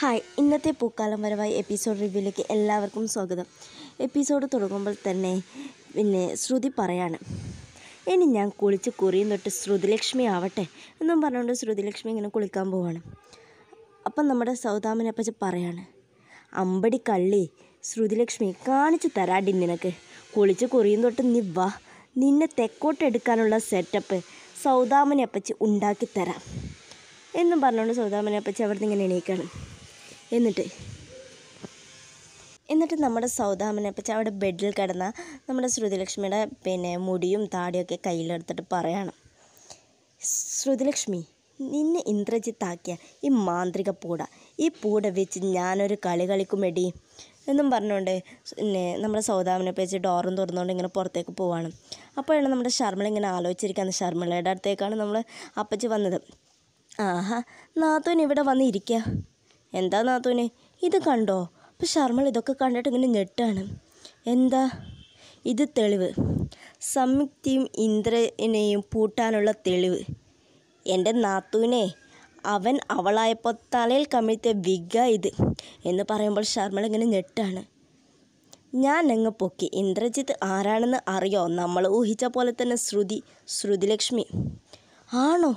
hi ഇന്നത്തെ പൂക്കാലം വരവായി എപ്പിസോഡ് റിവ്യൂയിലേക്ക് എല്ലാവർക്കും സ്വാഗതം എപ്പിസോഡ് തുടങ്ങുമ്പോൾ തന്നെ പിന്നെ ശ്രുതി പറയാണ് ഇനി ഞാൻ കുളിച്ച് കുറിയും തൊട്ട് ശ്രുതിലക്ഷ്മി ആവട്ടെ എന്നും പറഞ്ഞുകൊണ്ട് ശ്രുതിലക്ഷ്മി ഇങ്ങനെ കുളിക്കാൻ പോവാണ് അപ്പം നമ്മുടെ സൗദാമിനെ പറ്റി പറയാണ് അമ്പടി കള്ളി ശ്രുതിലക്ഷ്മി കാണിച്ചു തരാടി നിനക്ക് കുളിച്ച് കുറിയും തൊട്ട് നീ വാ നിന്നെ തെക്കോട്ടെടുക്കാനുള്ള സെറ്റപ്പ് സൗദാമിനെ പറ്റി ഉണ്ടാക്കി തരാം എന്നും പറഞ്ഞുകൊണ്ട് സൗദാമിനെ പറ്റി അവിടുന്ന് ഇങ്ങനെ എണീക്കണം എന്നിട്ട് എന്നിട്ട് നമ്മുടെ സൗദാമനെ പറ്റി അവിടെ ബെഡിൽ കിടന്ന നമ്മുടെ ശ്രുതിലക്ഷ്മിയുടെ പിന്നെ മുടിയും താടിയൊക്കെ കയ്യിലെടുത്തിട്ട് പറയാണ് ശ്രുതിലക്ഷ്മി നിന്നെ ഇന്ദ്രജിത്താക്കിയ ഈ മാന്ത്രിക പൂട ഈ പൂട വെച്ച് ഞാനൊരു കളി കളിക്കുമെടി എന്നും പറഞ്ഞുകൊണ്ട് പിന്നെ നമ്മുടെ സൗദാമനെ പേച്ച് ഡോറും തുറന്നുകൊണ്ട് ഇങ്ങനെ പുറത്തേക്ക് പോവാണ് അപ്പോഴാണ് നമ്മുടെ ശർമ്മള ഇങ്ങനെ ആലോചിച്ചിരിക്കുന്നത് ശർമ്മളയുടെ അടുത്തേക്കാണ് നമ്മൾ അപ്പച്ചി വന്നത് ആഹാ നാത്തോൻ ഇവിടെ വന്നിരിക്കുക എന്താ നാത്തൂനെ ഇത് കണ്ടോ അപ്പോൾ ശർമ്മൾ ഇതൊക്കെ കണ്ടിട്ട് ഇങ്ങനെ ഞെട്ടാണ് എന്താ ഇത് തെളിവ് സംയുക്തിയും ഇന്ദ്രനെയും പൂട്ടാനുള്ള തെളിവ് എൻ്റെ നാത്തൂനെ അവൻ അവളായപ്പോൾ തലയിൽ കമിഴ്ത്തിയ വിഗ ഇത് എന്ന് പറയുമ്പോൾ ശർമ്മൾ ഇങ്ങനെ ഞെട്ടാണ് ഞാൻ അങ്ങ് പൊക്കി ഇന്ദ്രജിത്ത് ആരാണെന്ന് അറിയോ നമ്മൾ ഊഹിച്ച പോലെ തന്നെ ശ്രുതി ശ്രുതിലക്ഷ്മി ആണോ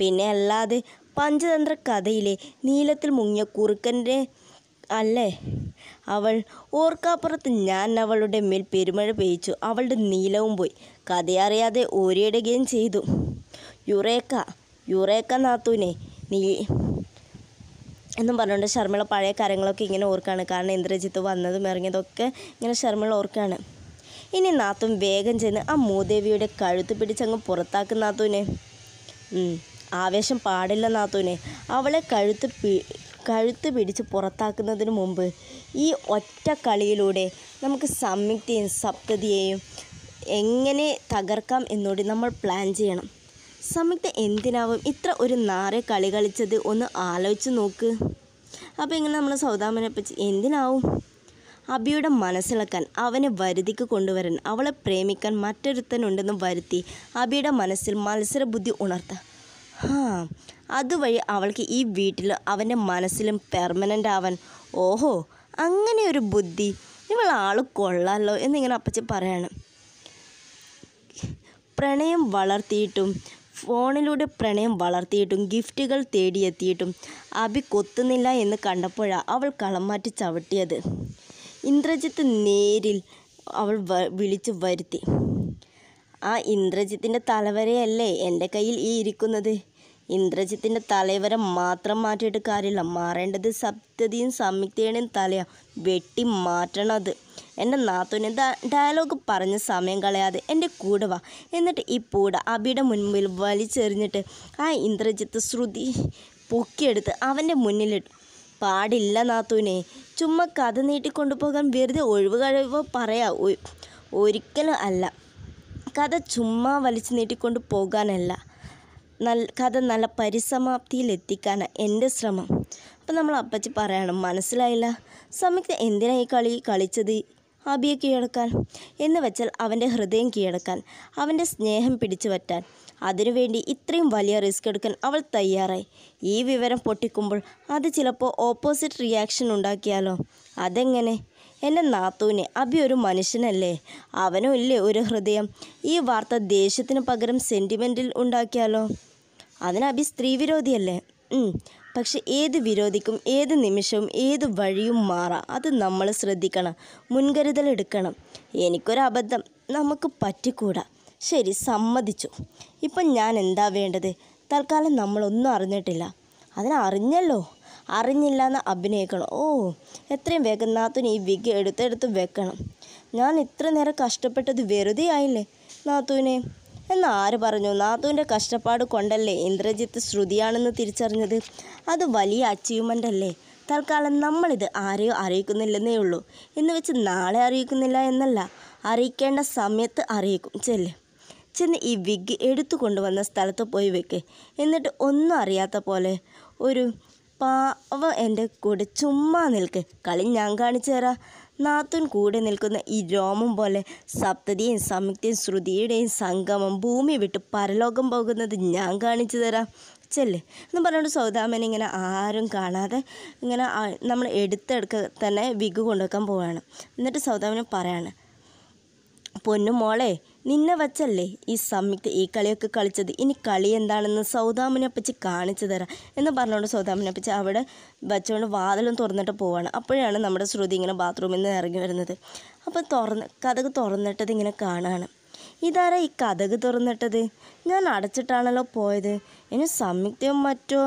പിന്നെ അല്ലാതെ പഞ്ചതന്ത്ര കഥയിലെ നീലത്തിൽ മുങ്ങിയ കുറുക്കൻ്റെ അല്ലേ അവൾ ഓർക്കാപ്പുറത്ത് ഞാൻ അവളുടെ മേൽ പെരുമഴ പെയ്ച്ചു അവളുടെ നീലവും പോയി കഥയറിയാതെ ഓരിയിടുകയും ചെയ്തു യുറേക്ക യുറേക്ക നാത്തൂനെ നീ എന്നും പറഞ്ഞുകൊണ്ട് ശർമ്മിള പഴയ കാര്യങ്ങളൊക്കെ ഇങ്ങനെ ഓർക്കാണ് കാരണം ഇന്ദ്രജിത്ത് വന്നതും ഇറങ്ങിയതൊക്കെ ഇങ്ങനെ ശർമ്മിള ഓർക്കാണ് ഇനി നാത്തും വേഗം ചെന്ന് ആ മൂദേവിയുടെ കഴുത്ത് പിടിച്ചങ്ങ് പുറത്താക്കും നാത്തൂനെ ആവേശം പാടില്ലെന്നാത്തൂനെ അവളെ കഴുത്ത് പി കഴുത്ത് പിടിച്ച് പുറത്താക്കുന്നതിന് മുമ്പ് ഈ ഒറ്റ കളിയിലൂടെ നമുക്ക് സംയുക്തിയും സപ്തതിയെയും എങ്ങനെ തകർക്കാം എന്നോടി നമ്മൾ പ്ലാൻ ചെയ്യണം സംയുക്ത എന്തിനാവും ഇത്ര ഒരു നാരെ കളി കളിച്ചത് ഒന്ന് ആലോചിച്ച് നോക്ക് അപ്പോൾ ഇങ്ങനെ നമ്മൾ സൗദാമനെ പറ്റി എന്തിനാവും അബിയുടെ മനസ്സിളക്കാൻ അവനെ വരുതിക്ക് കൊണ്ടുവരാൻ അവളെ പ്രേമിക്കാൻ മറ്റൊരുത്തനുണ്ടെന്ന് വരുത്തി അബിയുടെ മനസ്സിൽ മത്സരബുദ്ധി ഉണർത്താം അതുവഴി അവൾക്ക് ഈ വീട്ടിൽ അവൻ്റെ മനസ്സിലും പെർമനൻ്റ് ആവാൻ ഓഹോ അങ്ങനെ ഒരു ബുദ്ധി ഇവൾ കൊള്ളാമല്ലോ എന്നിങ്ങനെ അപ്പച്ചി പറയാണ് പ്രണയം വളർത്തിയിട്ടും ഫോണിലൂടെ പ്രണയം വളർത്തിയിട്ടും ഗിഫ്റ്റുകൾ തേടിയെത്തിയിട്ടും അബി കൊത്തുന്നില്ല എന്ന് കണ്ടപ്പോഴാണ് അവൾ കളം മാറ്റി ചവിട്ടിയത് ഇന്ദ്രജിത്ത് നേരിൽ അവൾ വിളിച്ചു വരുത്തി ആ ഇന്ദ്രജിത്തിൻ്റെ തലവരെയല്ലേ എൻ്റെ കയ്യിൽ ഈ ഇരിക്കുന്നത് ഇന്ദ്രജിത്തിൻ്റെ തലവരെ മാത്രം മാറ്റിയിട്ട് കാര്യമില്ല മാറേണ്ടത് സപ്തതിയും സംയുക്തയുടെയും തലയാണ് വെട്ടി മാറ്റണം അത് എൻ്റെ നാത്തൂനെ ഡയലോഗ് പറഞ്ഞ് സമയം കളയാതെ എൻ്റെ കൂടെ വാ എന്നിട്ട് ഈ പൂട അബിയുടെ മുൻപിൽ വലിച്ചെറിഞ്ഞിട്ട് ആ ഇന്ദ്രജിത്ത് ശ്രുതി പൊക്കിയെടുത്ത് അവൻ്റെ മുന്നിലിട്ടു പാടില്ല നാത്തൂനെ ചുമ്മാ കഥ നീട്ടിക്കൊണ്ടുപോകാൻ വെറുതെ ഒഴിവ് കഴിവ് പറയാ ഒരിക്കലും അല്ല കഥ ചുമ്മാ വലിച്ചു നീട്ടിക്കൊണ്ട് പോകാനല്ല നല്ല കഥ നല്ല പരിസമാപ്തിയിൽ എത്തിക്കാൻ എൻ്റെ ശ്രമം അപ്പം നമ്മൾ അപ്പച്ചി പറയണം മനസ്സിലായില്ല സമയത്ത് എന്തിനാ ഈ കളി കളിച്ചത് അബിയെ കീഴടക്കാൻ എന്ന് വെച്ചാൽ അവൻ്റെ ഹൃദയം കീഴടക്കാൻ അവൻ്റെ സ്നേഹം പിടിച്ചു പറ്റാൻ അതിനുവേണ്ടി ഇത്രയും വലിയ റിസ്ക് എടുക്കാൻ അവൾ തയ്യാറായി ഈ വിവരം പൊട്ടിക്കുമ്പോൾ അത് ചിലപ്പോൾ ഓപ്പോസിറ്റ് റിയാക്ഷൻ ഉണ്ടാക്കിയാലോ അതെങ്ങനെ എൻ്റെ നാത്തൂനെ അബി ഒരു മനുഷ്യനല്ലേ അവനും ഇല്ലേ ഒരു ഹൃദയം ഈ വാർത്ത ദേഷ്യത്തിന് പകരം സെൻറ്റിമെൻറ്റിൽ ഉണ്ടാക്കിയാലോ അതിന് അബി സ്ത്രീ വിരോധിയല്ലേ പക്ഷെ ഏത് വിരോധിക്കും ഏത് നിമിഷവും ഏത് വഴിയും മാറാം അത് നമ്മൾ ശ്രദ്ധിക്കണം മുൻകരുതൽ എടുക്കണം എനിക്കൊരു അബദ്ധം നമുക്ക് പറ്റിക്കൂടാ ശരി സമ്മതിച്ചു ഇപ്പം ഞാൻ എന്താ വേണ്ടത് തൽക്കാലം നമ്മളൊന്നും അറിഞ്ഞിട്ടില്ല അതിനറിഞ്ഞല്ലോ അറിഞ്ഞില്ല എന്ന് അഭിനയിക്കണം ഓ എത്രയും വേഗം നാത്തുന് ഈ വിഗ് എടുത്തെടുത്ത് വെക്കണം ഞാൻ ഇത്ര നേരം കഷ്ടപ്പെട്ടത് വെറുതെ ആയില്ലേ നാത്തുവിനെ എന്ന് ആര് പറഞ്ഞു നാഥുവിൻ്റെ കഷ്ടപ്പാട് കൊണ്ടല്ലേ ഇന്ദ്രജിത്ത് ശ്രുതിയാണെന്ന് തിരിച്ചറിഞ്ഞത് അത് വലിയ അച്ചീവ്മെൻ്റ് അല്ലേ തൽക്കാലം നമ്മളിത് ആരെയോ അറിയിക്കുന്നില്ലെന്നേ ഉള്ളൂ എന്ന് വെച്ച് നാളെ അറിയിക്കുന്നില്ല എന്നല്ല അറിയിക്കേണ്ട സമയത്ത് അറിയിക്കും ചെല്ലേ ചെന്ന് ഈ വിഗ് എടുത്തു കൊണ്ടുവന്ന സ്ഥലത്ത് പോയി വെക്ക് എന്നിട്ട് ഒന്നും അറിയാത്ത പോലെ ഒരു പാവ എൻ്റെ കൂടെ ചുമ്മാ നിൽക്ക് കളി ഞാൻ കാണിച്ചു തരാം നാത്തുൻ കൂടെ നിൽക്കുന്ന ഈ രോമം പോലെ സപ്തതിയും സംയുക്തിയും ശ്രുതിയുടെയും സംഗമം ഭൂമി വിട്ട് പരലോകം പോകുന്നത് ഞാൻ കാണിച്ചു തരാം ചെല്ലേ എന്ന് പറഞ്ഞുകൊണ്ട് സൗദാമൻ ഇങ്ങനെ ആരും കാണാതെ ഇങ്ങനെ നമ്മൾ എടുത്തെടുക്ക തന്നെ വിഗ് കൊണ്ടുവെക്കാൻ പോവുകയാണ് എന്നിട്ട് സൗദാമന് പറയാണ് പൊന്നു മോളെ നിന്നെ വച്ചല്ലേ ഈ സമ്മിക്ക് ഈ കളിയൊക്കെ കളിച്ചത് ഇനി കളി എന്താണെന്ന് സൗദാമിനപ്പച്ചി കാണിച്ചു തരാം എന്ന് പറഞ്ഞുകൊണ്ട് സൗദാമിനപ്പച്ചി അവിടെ വച്ചുകൊണ്ട് വാതിലും തുറന്നിട്ട് പോവാണ് അപ്പോഴാണ് നമ്മുടെ ശ്രുതി ഇങ്ങനെ ബാത്റൂമിൽ നിന്ന് ഇറങ്ങി വരുന്നത് അപ്പോൾ തുറന്ന് കഥക് തുറന്നിട്ടത് ഇങ്ങനെ കാണുകയാണ് ഇതാരാ ഈ കഥക് തുറന്നിട്ടത് ഞാൻ അടച്ചിട്ടാണല്ലോ പോയത് ഇനി സമ്മിക്തയോ മറ്റോ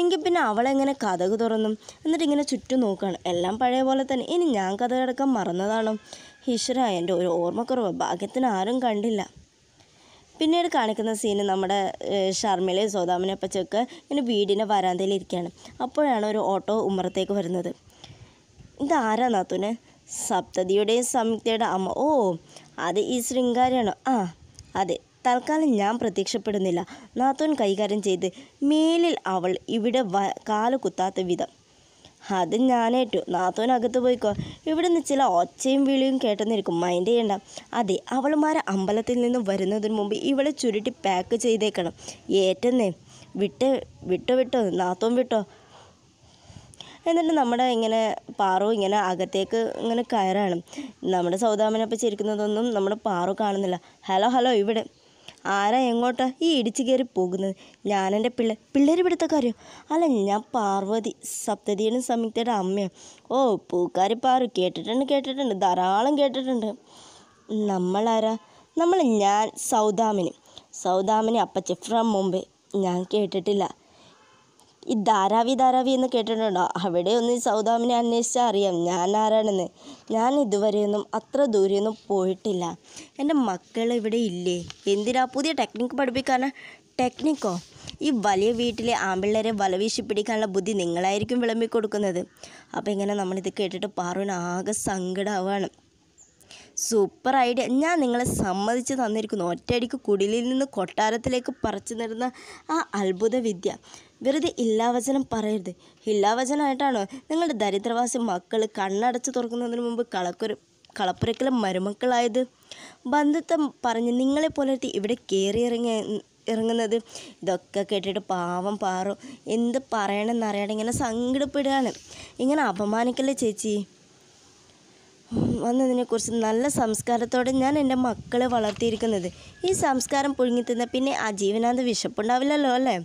എങ്കിൽ പിന്നെ അവളെങ്ങനെ കഥക് തുറന്നും എന്നിട്ട് ഇങ്ങനെ ചുറ്റും നോക്കുകയാണ് എല്ലാം പഴയ പോലെ തന്നെ ഇനി ഞാൻ കഥ കിടക്കാൻ മറന്നതാണോ ഈശ്വര എൻ്റെ ഒരു ഓർമ്മക്കുറവ് ഭാഗ്യത്തിന് ആരും കണ്ടില്ല പിന്നീട് കാണിക്കുന്ന സീന് നമ്മുടെ ഷർമ്മിലെ സോദാമിനെ പച്ചൊക്കെ ഇങ്ങനെ വീടിൻ്റെ വരാന്തയിൽ ഇരിക്കുകയാണ് അപ്പോഴാണ് ഒരു ഓട്ടോ ഉമ്മറത്തേക്ക് വരുന്നത് ഇതാരാ നാത്തൂന് സപ്തതിയുടെയും സംയുക്തയുടെ അമ്മ ഓ അത് ഈ ശൃംഗാരിയാണോ ആ അതെ തൽക്കാലം ഞാൻ പ്രത്യക്ഷപ്പെടുന്നില്ല നാത്തൂൻ കൈകാര്യം ചെയ്ത് മേലിൽ അവൾ ഇവിടെ കാല് കുത്താത്ത വിധം അത് ഞാനേറ്റു നാത്തോനകത്ത് പോയിക്കോ നിന്ന് ചില ഒച്ചയും വിളിയും കേട്ടെന്നിരിക്കും മൈൻഡ് ചെയ്യണ്ട അതെ അവളുമാരെ അമ്പലത്തിൽ നിന്നും വരുന്നതിന് മുമ്പ് ഇവളെ ചുരുട്ടി പാക്ക് ചെയ്തേക്കണം ഏറ്റെന്നേ വിട്ട് വിട്ടോ വിട്ടോ നാത്തോൻ വിട്ടോ എന്നിട്ട് നമ്മുടെ ഇങ്ങനെ പാറു ഇങ്ങനെ അകത്തേക്ക് ഇങ്ങനെ കയറാണ് നമ്മുടെ സൗദാമനപ്പം ചിരിക്കുന്നതൊന്നും നമ്മുടെ പാറു കാണുന്നില്ല ഹലോ ഹലോ ഇവിടെ ആരാ എങ്ങോട്ടാ ഈ ഇടിച്ചു കയറി പോകുന്നത് ഞാനെൻ്റെ പിള്ളേർ പിള്ളേർ പിടുത്തക്കാരോ അല്ല ഞാൻ പാർവതി സപ്തതിയുടെ സംയുക്തയുടെ അമ്മയോ ഓ പൂക്കാരി പാറു കേട്ടിട്ടുണ്ട് കേട്ടിട്ടുണ്ട് ധാരാളം കേട്ടിട്ടുണ്ട് നമ്മളാരാ നമ്മൾ ഞാൻ സൗദാമിനി സൗദാമിനി അപ്പച്ചി ഫ്രം മുംബൈ ഞാൻ കേട്ടിട്ടില്ല ഈ ധാരാവി ധാരാവി എന്ന് കേട്ടിട്ടുണ്ടോ അവിടെ ഒന്ന് സൗദാമിനെ അന്വേഷിച്ചാൽ അറിയാം ഞാൻ ആരാണെന്ന് ഞാൻ ഇതുവരെയൊന്നും അത്ര ദൂരെയൊന്നും പോയിട്ടില്ല എൻ്റെ മക്കൾ ഇവിടെ ഇല്ലേ എന്തിനാ പുതിയ ടെക്നിക്ക് പഠിപ്പിക്കാനാ ടെക്നിക്കോ ഈ വലിയ വീട്ടിലെ ആമ്പിള്ളേരെ വലവീശി പിടിക്കാനുള്ള ബുദ്ധി നിങ്ങളായിരിക്കും വിളമ്പി കൊടുക്കുന്നത് അപ്പോൾ ഇങ്ങനെ നമ്മളിത് കേട്ടിട്ട് പാറുവിന് ആകെ സങ്കടമാവാണ് സൂപ്പർ ഐഡിയ ഞാൻ നിങ്ങളെ സമ്മതിച്ച് തന്നിരിക്കുന്നു ഒറ്റയടിക്ക് കുടിലിൽ നിന്ന് കൊട്ടാരത്തിലേക്ക് പറിച്ചു നിരുന്ന ആ അത്ഭുത വിദ്യ വെറുതെ ഇല്ലാവചനം പറയരുത് ഇല്ലാവചനമായിട്ടാണോ നിങ്ങളുടെ ദരിദ്രവാസി മക്കൾ കണ്ണടച്ച് തുറക്കുന്നതിന് മുമ്പ് കളക്കൊരു കളപ്പുരക്കിലെ മരുമക്കളായത് ബന്ധുത്വം പറഞ്ഞ് നിങ്ങളെ പോലത്തെ ഇവിടെ കയറി ഇറങ്ങി ഇറങ്ങുന്നത് ഇതൊക്കെ കേട്ടിട്ട് പാവം പാറു എന്ത് പറയണമെന്നറിയാതെ ഇങ്ങനെ സങ്കടപ്പെടുകയാണ് ഇങ്ങനെ അപമാനിക്കല്ലേ ചേച്ചി വന്നതിനെക്കുറിച്ച് നല്ല സംസ്കാരത്തോടെ ഞാൻ എൻ്റെ മക്കളെ വളർത്തിയിരിക്കുന്നത് ഈ സംസ്കാരം പുഴുങ്ങിത്തിന്ന പിന്നെ ആ ജീവനാന്ത വിശപ്പുണ്ടാവില്ലല്ലോ അല്ലേ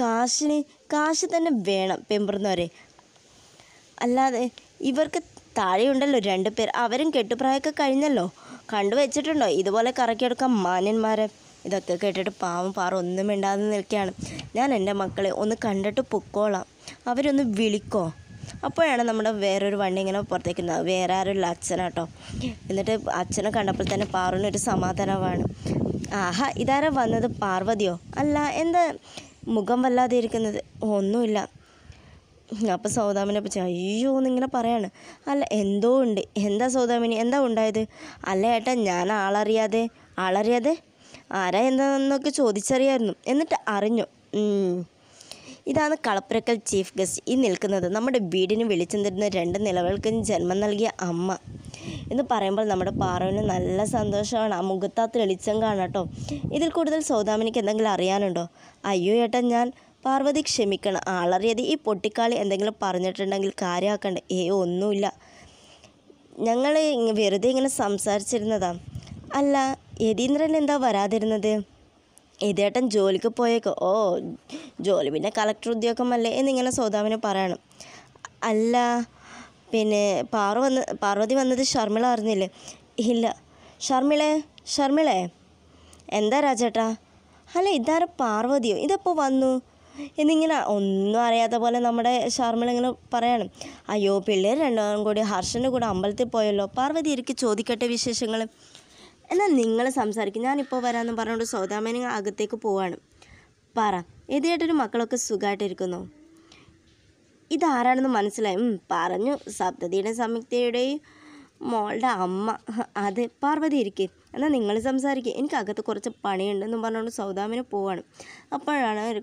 കാശിന് കാശ് തന്നെ വേണം പെമ്പറുന്നവരെ അല്ലാതെ ഇവർക്ക് താഴെയുണ്ടല്ലോ രണ്ട് പേർ അവരും കെട്ടുപ്രായമൊക്കെ കഴിഞ്ഞല്ലോ കണ്ടു വെച്ചിട്ടുണ്ടോ ഇതുപോലെ കറക്കിയെടുക്കാൻ മാന്യന്മാരെ ഇതൊക്കെ കേട്ടിട്ട് പാവം പാറ ഒന്നും ഇണ്ടാകുന്ന നിൽക്കുകയാണ് ഞാൻ എൻ്റെ മക്കളെ ഒന്ന് കണ്ടിട്ട് പൊക്കോളാം അവരൊന്ന് വിളിക്കോ അപ്പോഴാണ് നമ്മുടെ വേറൊരു വണ്ടി ഇങ്ങനെ പുറത്തേക്കുന്നത് വേറെ ആരുള്ള അച്ഛനാട്ടോ എന്നിട്ട് അച്ഛനെ കണ്ടപ്പോൾ തന്നെ പാറുവിനൊരു സമാധാനമാണ് ആഹാ ഇതാരാ വന്നത് പാർവതിയോ അല്ല എന്താ മുഖം വല്ലാതെ ഇരിക്കുന്നത് ഒന്നുമില്ല അപ്പം സൗദാമിനെ പറ്റി അയ്യോ എന്നിങ്ങനെ പറയാണ് അല്ല എന്തോ ഉണ്ട് എന്താ സൗദാമിനി എന്താ ഉണ്ടായത് അല്ല ഏട്ടാ ഞാൻ ആളറിയാതെ ആളറിയാതെ ആരാ എന്താണെന്നൊക്കെ ചോദിച്ചറിയായിരുന്നു എന്നിട്ട് അറിഞ്ഞു ഇതാണ് കളപ്പുരക്കൽ ചീഫ് ഗസ്റ്റ് ഈ നിൽക്കുന്നത് നമ്മുടെ വീടിന് വിളിച്ചു തരുന്ന രണ്ട് നിലവിൾക്കും ജന്മം നൽകിയ അമ്മ എന്ന് പറയുമ്പോൾ നമ്മുടെ പാറവിന് നല്ല സന്തോഷമാണ് ആ മുഖത്ത് തെളിച്ചം കാണാട്ടോ ഇതിൽ കൂടുതൽ സൗദാമിനിക്ക് എന്തെങ്കിലും അറിയാനുണ്ടോ അയ്യോ ഏട്ടൻ ഞാൻ പാർവതി ക്ഷമിക്കണം ആളറിയത് ഈ പൊട്ടിക്കാളി എന്തെങ്കിലും പറഞ്ഞിട്ടുണ്ടെങ്കിൽ കാര്യമാക്കണ്ട ഏ ഒന്നുമില്ല ഞങ്ങൾ വെറുതെ ഇങ്ങനെ സംസാരിച്ചിരുന്നതാ അല്ല യതീന്ദ്രൻ എന്താ വരാതിരുന്നത് ഇതേട്ടൻ ജോലിക്ക് പോയേക്കോ ഓ ജോലി പിന്നെ കളക്ടർ ഉദ്യോഗമല്ലേ എന്നിങ്ങനെ സോതാവിനെ പറയണം അല്ല പിന്നെ പാറ വന്ന് പാർവതി വന്നത് ഷർമിള അറിഞ്ഞില്ലേ ഇല്ല ഷർമിളേ ഷർമിളേ എന്താ രാജേട്ടാ അല്ല ഇതാരെ പാർവതിയോ ഇതെപ്പോൾ വന്നു എന്നിങ്ങനെ ഒന്നും അറിയാത്ത പോലെ നമ്മുടെ ഷർമിള ഇങ്ങനെ പറയണം അയ്യോ പിള്ളേർ രണ്ടാളും കൂടി ഹർഷൻ്റെ കൂടെ അമ്പലത്തിൽ പോയല്ലോ പാർവതി എനിക്ക് ചോദിക്കട്ടെ വിശേഷങ്ങൾ എന്നാൽ നിങ്ങൾ സംസാരിക്കും ഞാനിപ്പോൾ വരാമെന്ന് പറഞ്ഞുകൊണ്ട് സൗദാമേനി അകത്തേക്ക് പോവാണ് പറ ഏതേട്ടൊരു മക്കളൊക്കെ സുഖമായിട്ടിരിക്കുന്നു ഇതാരാണെന്ന് മനസ്സിലായി പറഞ്ഞു സപ്തതിയുടെയും സംയുക്തയുടെയും മോളുടെ അമ്മ അതെ പാർവതി ഇരിക്കേ എന്നാൽ നിങ്ങൾ സംസാരിക്കുക എനിക്ക് അകത്ത് കുറച്ച് പണിയുണ്ടെന്നും പറഞ്ഞുകൊണ്ട് സൗദാമിന് പോവാണ് അപ്പോഴാണ് ഒരു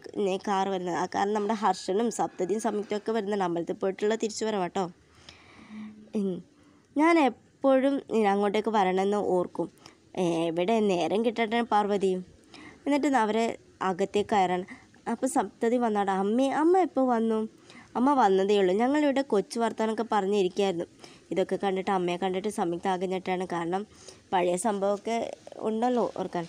കാർ വരുന്നത് ആ കാരണം നമ്മുടെ ഹർഷനും സപ്തതിയും ഒക്കെ വരുന്നുണ്ട് അമ്പലത്തിൽ പോയിട്ടുള്ള തിരിച്ചു വരാം കേട്ടോ ഞാൻ എപ്പോഴും അങ്ങോട്ടേക്ക് വരണമെന്ന് ഓർക്കും എവിടെ നേരം കിട്ടട്ടെ പാർവതിയും എന്നിട്ട് അവരെ അകത്തേക്ക് കയറണം അപ്പോൾ സപ്തതി വന്നാടാ അമ്മേ അമ്മ എപ്പോൾ വന്നു അമ്മ വന്നതേ ഉള്ളൂ ഞങ്ങളിവിടെ കൊച്ചു വർത്താനൊക്കെ പറഞ്ഞിരിക്കുകയായിരുന്നു ഇതൊക്കെ കണ്ടിട്ട് അമ്മയെ കണ്ടിട്ട് സംയുക്ത ആകെ കാരണം പഴയ സംഭവമൊക്കെ ഉണ്ടല്ലോ ഓർക്കാൻ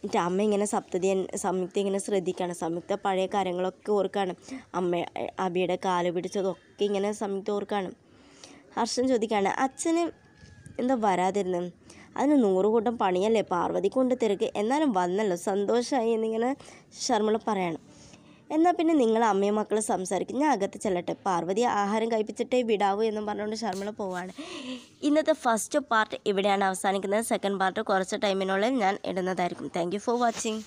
എന്നിട്ട് അമ്മ ഇങ്ങനെ സപ്തതി സംയുക്ത ഇങ്ങനെ ശ്രദ്ധിക്കുകയാണ് സംയുക്ത പഴയ കാര്യങ്ങളൊക്കെ ഓർക്കാണ് അമ്മ അബിയുടെ കാല് പിടിച്ചതൊക്കെ ഇങ്ങനെ സംയുക്ത ഓർക്കാണ് ഹർഷൻ ചോദിക്കുകയാണ് അച്ഛന് എന്താ വരാതിരുന്നത് അതിന് കൂട്ടം പണിയല്ലേ പാർവതി കൊണ്ട് തിരക്ക് എന്നാലും വന്നല്ലോ സന്തോഷമായി എന്നിങ്ങനെ ശർമ്മള പറയണം എന്നാൽ പിന്നെ നിങ്ങൾ അമ്മയും മക്കളും സംസാരിക്കും ഞാൻ അകത്ത് ചെല്ലട്ടെ പാർവതി ആഹാരം കഴിപ്പിച്ചിട്ടേ വിടാവൂ എന്നും പറഞ്ഞുകൊണ്ട് ശർമ്മള പോവാണ് ഇന്നത്തെ ഫസ്റ്റ് പാർട്ട് ഇവിടെയാണ് അവസാനിക്കുന്നത് സെക്കൻഡ് പാർട്ട് കുറച്ച് ടൈമിനുള്ളിൽ ഞാൻ ഇടുന്നതായിരിക്കും താങ്ക് ഫോർ വാച്ചിങ്